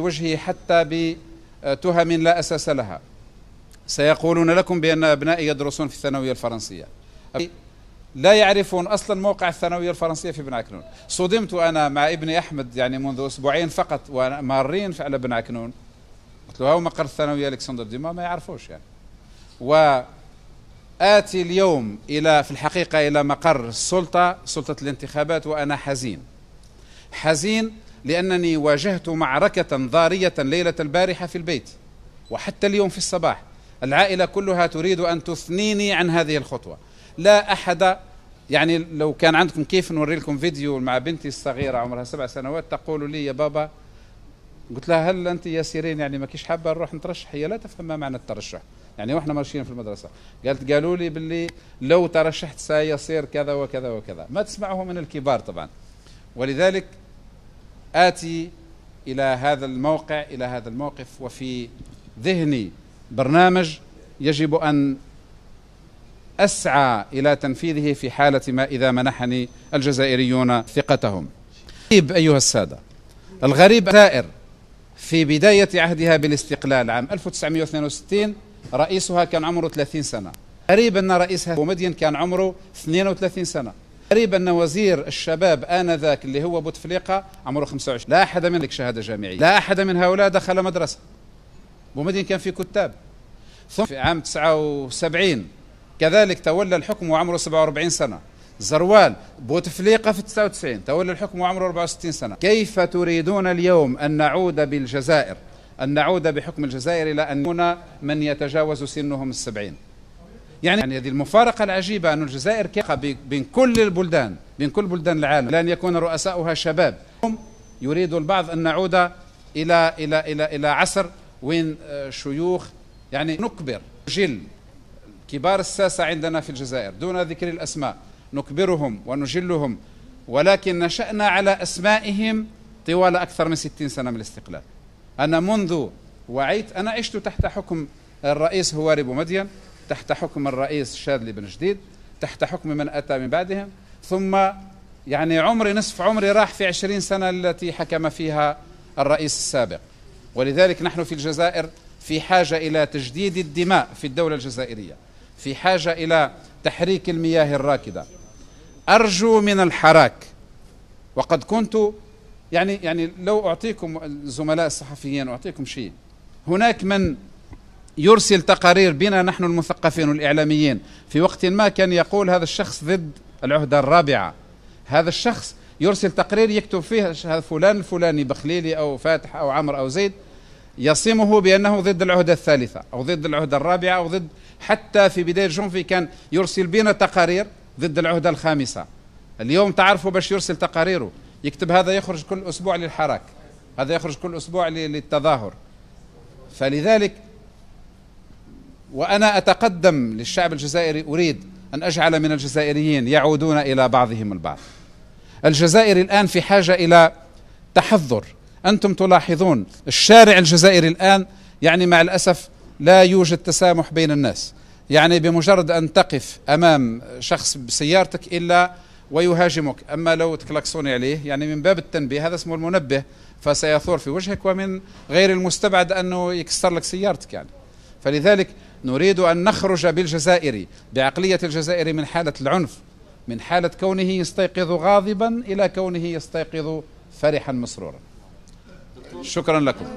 في وجهه حتى بتهم لا أساس لها سيقولون لكم بأن أبنائي يدرسون في الثانوية الفرنسية لا يعرفون أصلا موقع الثانوية الفرنسية في بن عكنون صدمت أنا مع ابني أحمد يعني منذ أسبوعين فقط ومارين على عكنون قلت له هو مقر الثانوية الكسندر ديما ما يعرفوش يعني و آتي اليوم إلى في الحقيقة إلى مقر السلطة سلطة الانتخابات وأنا حزين حزين لأنني واجهت معركة ضارية ليلة البارحة في البيت وحتى اليوم في الصباح العائلة كلها تريد أن تثنيني عن هذه الخطوة لا أحد يعني لو كان عندكم كيف نوري لكم فيديو مع بنتي الصغيرة عمرها سبع سنوات تقول لي يا بابا قلت لها هل أنت يا سيرين يعني ما كيش حابة نروح نترشح هي لا تفهم ما معنى الترشح يعني واحنا ماشيين في المدرسة قالت قالوا لي باللي لو ترشحت سيصير كذا وكذا وكذا ما تسمعه من الكبار طبعا ولذلك آتي إلى هذا الموقع إلى هذا الموقف وفي ذهني برنامج يجب أن أسعى إلى تنفيذه في حالة ما إذا منحني الجزائريون ثقتهم الغريب أيها السادة الغريب سائر في بداية عهدها بالاستقلال عام 1962 رئيسها كان عمره 30 سنة غريب أن رئيسها بومدين كان عمره 32 سنة ان وزير الشباب آنذاك اللي هو بوتفليقة عمره 25 لا أحد من شهادة جامعية لا أحد من هؤلاء دخل مدرسة بومدين كان في كتاب ثم في عام 79 كذلك تولى الحكم وعمره 47 سنة زروال بوتفليقة في 99 تولى الحكم وعمره 64 سنة كيف تريدون اليوم أن نعود بالجزائر أن نعود بحكم الجزائر إلى أن نكون من يتجاوز سنهم السبعين يعني يعني هذه المفارقة العجيبة أن الجزائر بين كل البلدان بين كل بلدان العالم لأن يكون رؤساؤها شباب يريد البعض أن نعود إلى إلى إلى إلى, إلى عصر وين آه، شيوخ يعني نكبر جل كبار الساسة عندنا في الجزائر دون ذكر الأسماء نكبرهم ونجلهم ولكن نشأنا على أسمائهم طوال أكثر من ستين سنة من الاستقلال أنا منذ وعيت أنا عشت تحت حكم الرئيس هواري بومدين تحت حكم الرئيس شاذلي بن جديد تحت حكم من أتى من بعدهم ثم يعني عمري نصف عمري راح في عشرين سنة التي حكم فيها الرئيس السابق ولذلك نحن في الجزائر في حاجة إلى تجديد الدماء في الدولة الجزائرية في حاجة إلى تحريك المياه الراكدة أرجو من الحراك وقد كنت يعني يعني لو أعطيكم الزملاء الصحفيين أعطيكم شيء هناك من يرسل تقارير بنا نحن المثقفين والإعلاميين في وقت ما كان يقول هذا الشخص ضد العهدة الرابعة هذا الشخص يرسل تقرير يكتب فيه هذا فلان الفلاني بخليلي أو فاتح أو عمر أو زيد يصمه بأنه ضد العهدة الثالثة أو ضد العهدة الرابعة أو ضد حتى في بداية جونفي كان يرسل بنا تقارير ضد العهدة الخامسة اليوم تعرفوا باش يرسل تقاريره يكتب هذا يخرج كل أسبوع للحراك هذا يخرج كل أسبوع للتظاهر فلذلك وأنا أتقدم للشعب الجزائري أريد أن أجعل من الجزائريين يعودون إلى بعضهم البعض الجزائر الآن في حاجة إلى تحذر أنتم تلاحظون الشارع الجزائري الآن يعني مع الأسف لا يوجد تسامح بين الناس يعني بمجرد أن تقف أمام شخص بسيارتك إلا ويهاجمك أما لو تكلكسوني عليه يعني من باب التنبيه هذا اسمه المنبه فسيثور في وجهك ومن غير المستبعد أنه يكسر لك سيارتك يعني فلذلك نريد أن نخرج بالجزائري بعقلية الجزائري من حالة العنف من حالة كونه يستيقظ غاضبا إلى كونه يستيقظ فرحا مسرورا شكرا لكم